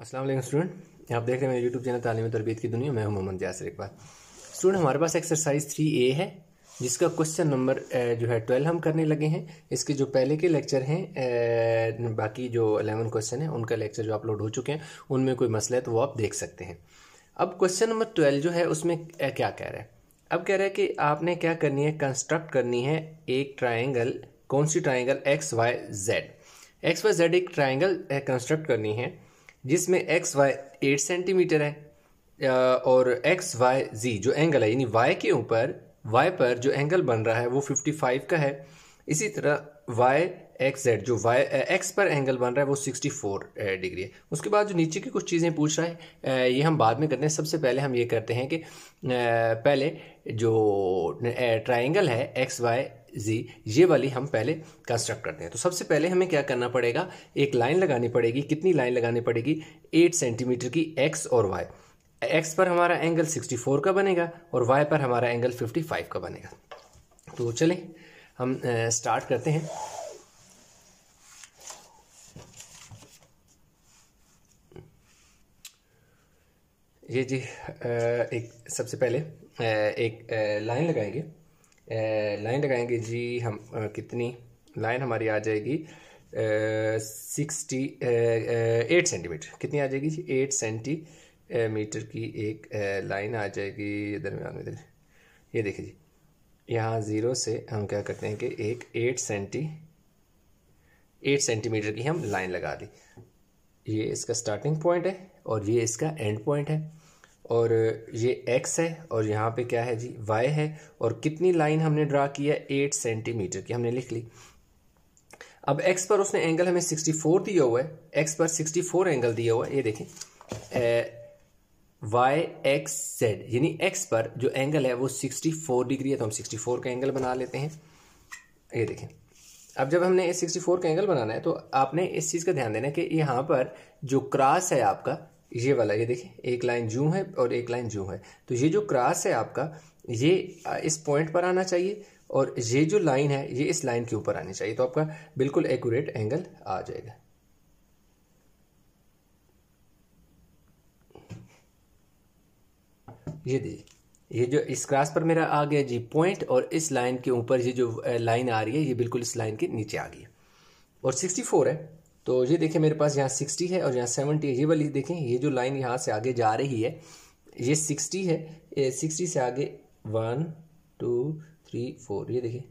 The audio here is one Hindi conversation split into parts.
असलम स्टूडेंट आप देख रहे हैं मेरे यूट्यूब चैनल तालीम तरबियत की दुनिया मैं हूं मोहम्मद यासर बार स्टूडेंट हमारे पास एक्सरसाइज थ्री ए है जिसका क्वेश्चन नंबर जो है ट्वेल्व हम करने लगे हैं इसके जो पहले के लेक्चर हैं बाकी जो अलेवन क्वेश्चन है उनका लेक्चर जो अपलोड हो चुके हैं उनमें कोई मसला है तो वो आप देख सकते हैं अब क्वेश्चन नंबर ट्वेल्व जो है उसमें क्या कह रहा है अब कह रहा है कि आपने क्या करनी है कंस्ट्रक्ट करनी है एक ट्राइंगल कौन सी triangle X Y Z X Y Z एक ट्राइंगल कंस्ट्रक्ट करनी है जिसमें एक्स वाई एट सेंटीमीटर है और एक्स वाई जी जो एंगल है यानी वाई के ऊपर वाई पर जो एंगल बन रहा है वो फिफ्टी फाइव का है इसी तरह वाई एक्स जेड जो वाई एक्स पर एंगल बन रहा है वो 64 डिग्री है उसके बाद जो नीचे की कुछ चीज़ें पूछ रहा है ये हम बाद में करते हैं सबसे पहले हम ये करते हैं कि पहले जो ट्राइंगल है एक्स वाई जी ये वाली हम पहले कंस्ट्रक्ट करते हैं तो सबसे पहले हमें क्या करना पड़ेगा एक लाइन लगानी पड़ेगी कितनी लाइन लगानी पड़ेगी एट सेंटीमीटर की एक्स और वाई एक्स पर हमारा एंगल 64 का बनेगा और वाई पर हमारा एंगल 55 का बनेगा तो चलें हम स्टार्ट करते हैं ये जी एक सबसे पहले एक लाइन लगाएंगे लाइन लगाएंगे जी हम कितनी लाइन हमारी आ जाएगी सिक्सटी एट सेंटीमीटर कितनी आ जाएगी जी एट सेंटीमीटर की एक लाइन आ जाएगी दरम्यान में ये देखिए जी यहाँ ज़ीरो से हम क्या करते हैं कि एक एट सेंटी एट सेंटीमीटर की हम लाइन लगा दी ये इसका स्टार्टिंग पॉइंट है और ये इसका एंड पॉइंट है और ये एक्स है और यहाँ पे क्या है जी वाई है और कितनी लाइन हमने ड्रा की है एट सेंटीमीटर की हमने लिख ली अब एक्स पर उसने एंगल हमें सिक्सटी फोर दिया हुआ है एक्स पर सिक्सटी फोर एंगल दिया हुआ है ये देखें वाई एक्स जेड यानी एक्स पर जो एंगल है वो सिक्सटी फोर डिग्री है तो हम सिक्सटी फोर का एंगल बना लेते हैं ये देखें अब जब हमने इस का एंगल बनाना है तो आपने इस चीज़ का ध्यान देना है कि यहाँ पर जो क्रॉस है आपका ये वाला ये देखिए एक लाइन जू है और एक लाइन जू है तो ये जो क्रास है आपका ये इस पॉइंट पर आना चाहिए और ये जो लाइन है ये इस लाइन के ऊपर आनी चाहिए तो आपका बिल्कुल एक्यूरेट एंगल आ जाएगा ये देखिए ये जो इस क्रास पर मेरा आ गया जी पॉइंट और इस लाइन के ऊपर ये जो लाइन आ रही है ये बिल्कुल इस लाइन के नीचे आ गई है और 64 है तो ये देखिए मेरे पास यहाँ सिक्सटी है और यहाँ सेवेंटी है ये वाली देखें ये जो लाइन यहाँ से आगे जा रही है ये सिक्सटी है सिक्सटी से आगे वन टू थ्री फोर ये देखिए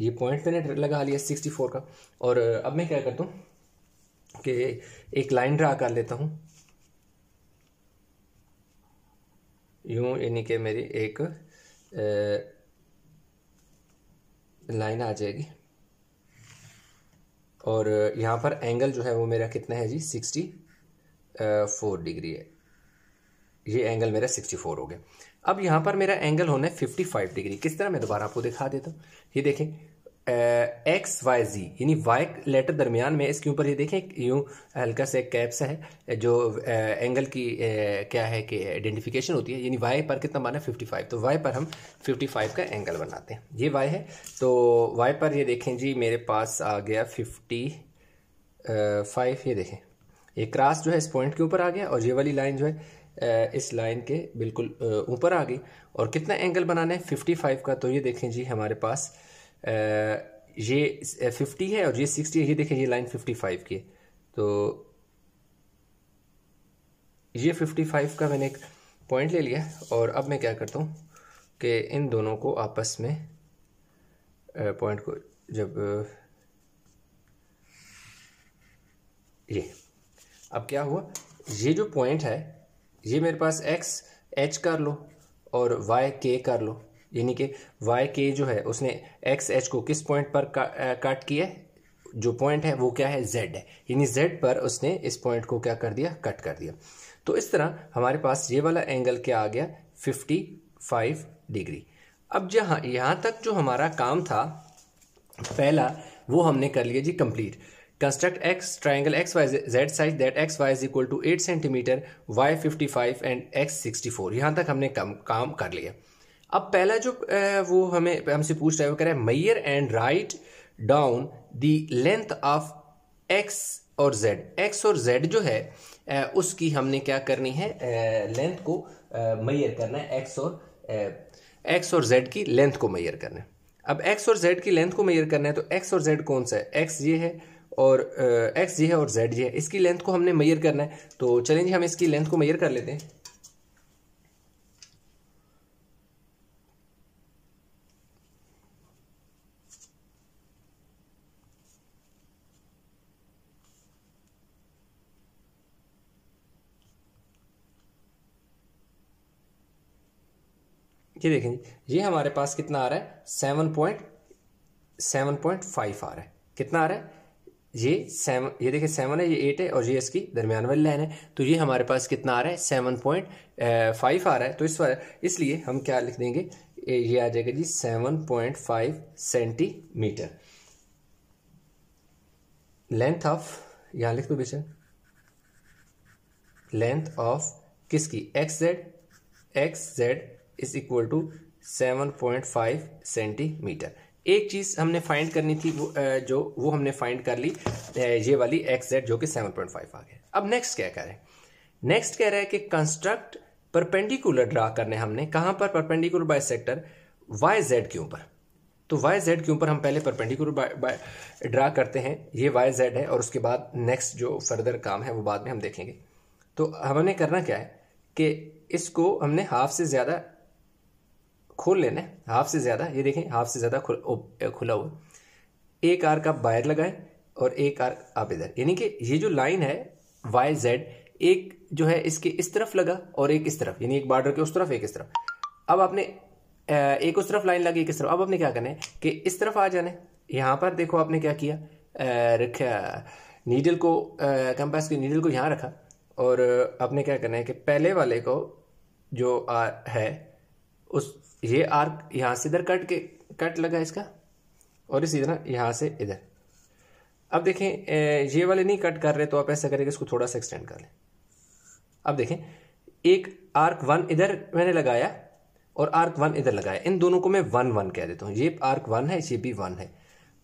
ये पॉइंट मैंने लगा लिया सिक्सटी फोर का और अब मैं क्या करता हूँ कि एक लाइन ड्रा कर लेता हूँ यूँ यानी कि मेरी एक लाइन आ जाएगी और यहाँ पर एंगल जो है वो मेरा कितना है जी सिक्सटी फोर डिग्री है ये एंगल मेरा सिक्सटी फोर हो गया अब यहाँ पर मेरा एंगल होना है फिफ्टी फाइव डिग्री किस तरह मैं दोबारा आपको दिखा देता हूँ ये देखें एक्स वाई जी यानी वाई लेटर दरमियान में इसके ऊपर ये देखें यूँ हल्का सा कैप्स है जो आ, एंगल की आ, क्या है कि आइडेंटिफिकेशन होती है यानी वाई पर कितना माना 55 तो वाई पर हम 55 का एंगल बनाते हैं ये वाई है तो वाई पर ये देखें जी मेरे पास आ गया 55 ये देखें ये क्रॉस जो है इस पॉइंट के ऊपर आ गया और ये वाली लाइन जो है इस लाइन के बिल्कुल ऊपर आ गई और कितना एंगल बनाना है 55 का तो ये देखें जी हमारे पास ये फिफ्टी है और ये सिक्सटी है ये देखें ये लाइन फिफ्टी फाइव की तो ये फिफ्टी फाइव का मैंने एक पॉइंट ले लिया और अब मैं क्या करता हूँ कि इन दोनों को आपस में पॉइंट को जब ये अब क्या हुआ ये जो पॉइंट है ये मेरे पास एक्स एच कर लो और वाई के कर लो यानी कि वाई के जो है उसने एक्स एच को किस पॉइंट पर कट किया जो पॉइंट है वो क्या है जेड है यानी जेड पर उसने इस पॉइंट को क्या कर दिया कट कर दिया तो इस तरह हमारे पास ये वाला एंगल क्या आ गया 55 डिग्री अब जहाँ यहाँ तक जो हमारा काम था पहला वो हमने कर लिया जी complete construct X construct x triangle xyz such X xy two eight centimetre Y fifty five and X sixty four यहाँ तक हमने काम कर लिया अब पहला जो वो हमें हमसे पूछ रहा है वो कह रहा है measure and write down the length of X और जेड एक्स और जेड जो है उसकी हमने क्या करनी है लेंथ को मैयर करना है एक्स और एक्स और जेड की लेंथ को मैयर करना है अब एक्स और जेड की लेंथ को मैयर करना है तो एक्स और जेड कौन सा है एक्स ये है और एक्स ये है और जेड ये है इसकी लेंथ को हमने मैयर करना है तो चलें जी हम इसकी लेंथ को मैयर कर लेते हैं ये देखें ये हमारे पास कितना आ रहा है seven point seven point five आ रहा है कितना आ रहा है ये सेवन ये देखिए सेवन है ये एट है और ये इसकी दरमियान वाली लाइन है तो ये हमारे पास कितना आ रहा है सेवन पॉइंट फाइव आ रहा है तो इस बार इसलिए हम क्या लिख देंगे ये आ जाएगा जी seven point five centimetre length of यहाँ लिख दो बेचन लेंथ ऑफ किसकी X Z X Z is equal to seven point five centimetre एक चीज हमने फाइंड करनी थी वो जो वो हमने फाइंड कर ली ये वाली एक्स जेड जो कि सेवन पॉइंट फाइव आ गया अब नेक्स्ट क्या कह रहे हैं नेक्स्ट कह रहा है कि कंस्ट्रक्ट परपेंडिकुलर ड्रा करने हमने कहाँ पर perpendicular bisector Y Z के ऊपर तो वाई जेड के ऊपर हम पहले परपेंडिकुलर बाय ड्रा करते हैं ये वाई जेड है और उसके बाद नेक्स्ट जो फर्दर काम है वो बाद में हम देखेंगे तो हमने करना क्या है कि इसको हमने हाफ से ज़्यादा खोल लेना हाफ से ज़्यादा ये देखें हाफ से ज़्यादा खुला हुआ एक आर का बायर लगाएं और एक आर आप इधर यानी कि ये जो लाइन है वाई जेड एक जो है इसके इस तरफ लगा और एक इस तरफ यानी एक बॉर्डर के उस तरफ एक इस तरफ अब आपने एक उस तरफ लाइन लगी एक इस तरफ अब आपने क्या करना है कि इस तरफ आ जाने यहां पर देखो आपने क्या किया रखा नीडल को कंपास के नीडल को यहां रखा और आपने क्या करना है कि पहले वाले को जो आ, है उस ये आर्क यहाँ से इधर कट के कट लगा इसका और इसी तरह यहाँ से इधर अब देखें ये वाले नहीं कट कर रहे तो आप ऐसा करेंगे इसको थोड़ा सा एक्सटेंड कर लें अब देखें एक आर्क वन इधर मैंने लगाया और आर्क वन इधर लगाया इन दोनों को मैं वन वन कह देता हूँ ये आर्क वन है ये भी वन है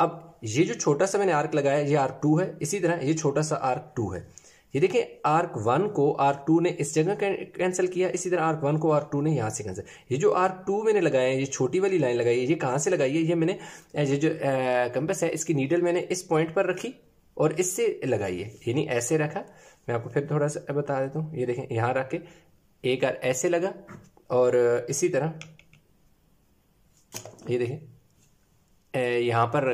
अब ये जो छोटा सा मैंने आर्क लगाया ये आर्क टू है इसी तरह ये छोटा सा आर्क टू है ये देखें आर्क वन को आर्क टू ने इस जगह कैंसिल किया इसी तरह आर्क वन को आर्क टू ने यहाँ से कैंसिल ये जो आर्क टू मैंने लगाया हैं ये छोटी वाली लाइन लगाई है ये कहाँ से लगाई है ये मैंने ये जो कंपस है इसकी नीडल मैंने इस पॉइंट पर रखी और इससे लगाई है यानी ऐसे रखा मैं आपको फिर थोड़ा सा बता देता हूँ ये देखें यहाँ रख के एक आर ऐसे लगा और इसी तरह ये देखें यहाँ पर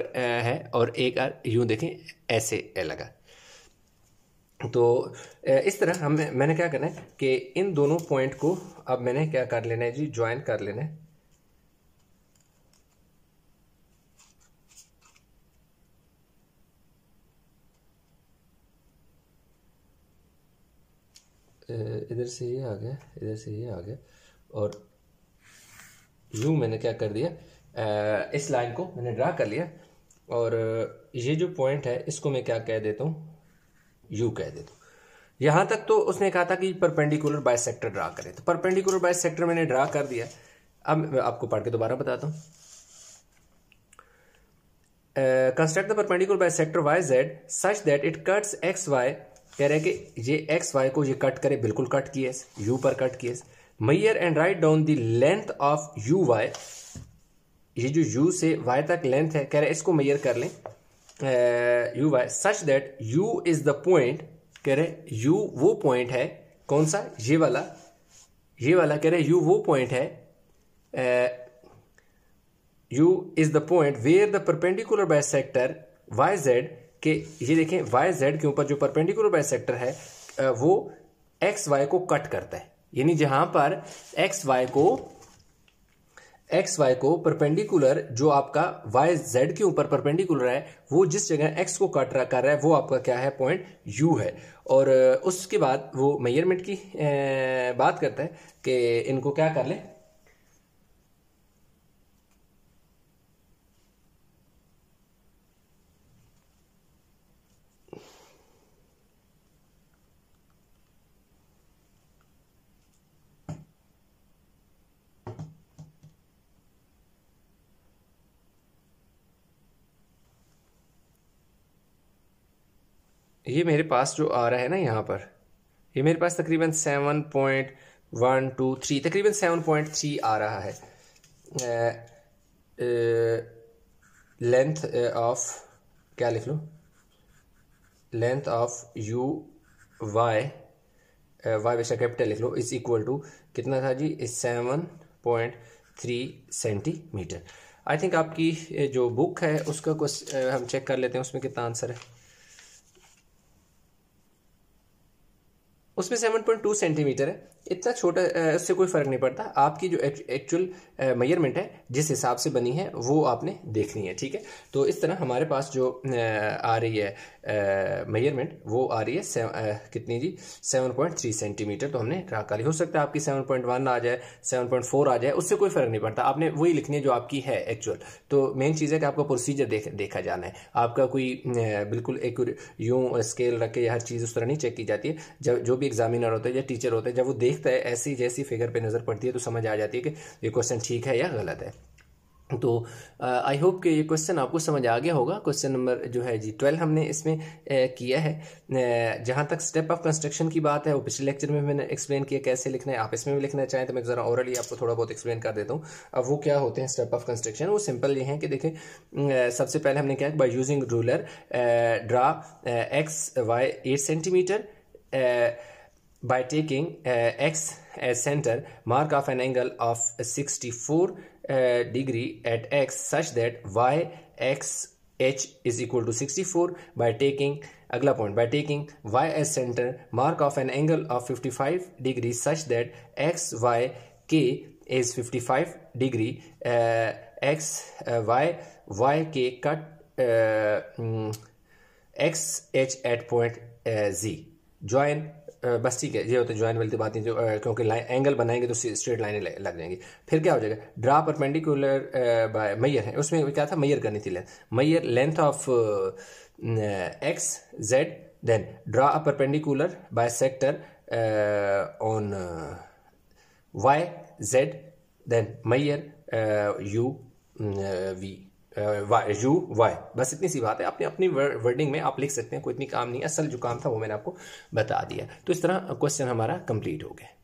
है और एक आर यूं देखें ऐसे लगा तो इस तरह हम मैंने क्या करना है कि इन दोनों पॉइंट को अब मैंने क्या कर लेना है जी ज्वाइन कर लेना है इधर से ये आ गया इधर से ये आ गया और यू मैंने क्या कर दिया इस लाइन को मैंने ड्रा कर लिया और ये जो पॉइंट है इसको मैं क्या कह देता हूँ यू कह दे दो यहां तक तो उसने कहा था कि परपेंडिकुलर बाय सेक्टर ड्रा करें तो परपेंडिकुलर बाय सेक्टर मैंने ड्रा कर दिया अब मैं आपको पढ़ के दोबारा बताता हूं construct the perpendicular bisector Y Z such that it cuts X Y कह रहे हैं कि ये एक्स वाई को ये कट करे बिल्कुल कट किए यू पर कट किए measure and write down the length of U Y ये जो यू से वाई तक लेंथ है कह रहे हैं इसको मैयर कर लें U Y such that U is the point कह रहे यू वो पॉइंट है कौन सा ये वाला ये वाला कह रहे यू वो पॉइंट है U is the point where the perpendicular bisector Y Z के ये देखें वाई जेड के ऊपर जो परपेंडिकुलर बाय सेक्टर है वो एक्स वाई को कट करता है यानी जहां पर एक्स वाई को एक्स वाई को परपेंडिकुलर जो आपका वाई जेड के ऊपर परपेंडिकुलर है वो जिस जगह एक्स को काट रहा कर रहा है वो आपका क्या है पॉइंट यू है और उसके बाद वो मेजरमेंट की बात करता है कि इनको क्या कर ले ये मेरे पास जो आ रहा है ना यहाँ पर ये मेरे पास तकरीबन seven point one two three तकरीबन सेवन पॉइंट थ्री आ रहा है लेंथ ऑफ क्या लिख लो length of U Y Y वैसा कैपिटल लिख लो इज इक्वल टू कितना था जी seven point three centimetre I think आपकी जो बुक है उसका कुछ हम चेक कर लेते हैं उसमें कितना आंसर है उसमें सेवन पॉइंट टू सेंटीमीटर है इतना छोटा इससे कोई फ़र्क नहीं पड़ता आपकी जो एक्चुअल मेजरमेंट है जिस हिसाब से बनी है वो आपने देखनी है ठीक है तो इस तरह हमारे पास जो आ रही है मेजरमेंट वो आ रही है सेव, आ, कितनी जी सेवन पॉइंट थ्री सेंटीमीटर तो हमने रखा हो सकता है आपकी सेवन पॉइंट वन आ जाए सेवन पॉइंट फोर आ जाए उससे कोई फ़र्क नहीं पड़ता आपने वही लिखनी है जो आपकी है एक्चुअल तो मेन चीज़ है कि आपका प्रोसीजर देख, देखा जाना है आपका कोई बिल्कुल एक यूँ स्केल रख के हर चीज़ उस तरह नहीं चेक की जाती है जब जो भी एग्जामिनर होता है या टीचर होता है जब वो देख इस तरह ऐसी जैसी फिगर पे नज़र पड़ती है तो समझ आ जाती है कि ये क्वेश्चन ठीक है या गलत है तो आई uh, होप कि ये क्वेश्चन आपको समझ आ गया होगा क्वेश्चन नंबर जो है जी ट्वेल्व हमने इसमें ए, uh, किया है uh, जहाँ तक स्टेप ऑफ कंस्ट्रक्शन की बात है वो पिछले लेक्चर में मैंने एक्सप्लेन किया कैसे लिखना है आप इसमें भी लिखना चाहें तो मैं ज़रा ओरली आपको थोड़ा बहुत एक्सप्लेन कर देता हूँ अब वो क्या होते हैं स्टेप ऑफ कंस्ट्रक्शन वो सिंपल ये हैं कि देखें सबसे पहले हमने क्या by using ruler draw X Y eight centimetre by taking uh, x as uh, center mark of an angle of 64 uh, degree at x such that y x h is equal to 64 by taking agla point by taking y as center mark of an angle of 55 degree such that x y k is 55 degree uh, x uh, y y k cut uh, mm, x h at point uh, z join बस ठीक है ये होते हैं ज्वाइन वाली बात नहीं जो क्योंकि लाइन एंगल बनाएंगे तो स्ट्रेट लाइनें लग जाएंगी फिर क्या हो जाएगा ड्रा परपेंडिकुलर बाय मैयर है उसमें क्या था मैयर करनी थी length measure length of X Z then draw a perpendicular bisector on Y Z then measure U V Y U Y बस इतनी सी बात है आपने अपनी वर्डिंग में आप लिख सकते हैं कोई इतनी काम नहीं है असल जो काम था वो मैंने आपको बता दिया तो इस तरह क्वेश्चन हमारा कंप्लीट हो गया